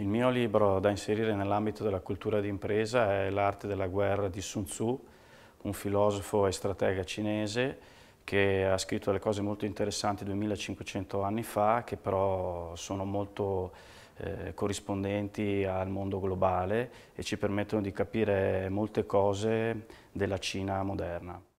Il mio libro da inserire nell'ambito della cultura d'impresa è L'arte della guerra di Sun Tzu, un filosofo e stratega cinese che ha scritto delle cose molto interessanti 2500 anni fa, che però sono molto eh, corrispondenti al mondo globale e ci permettono di capire molte cose della Cina moderna.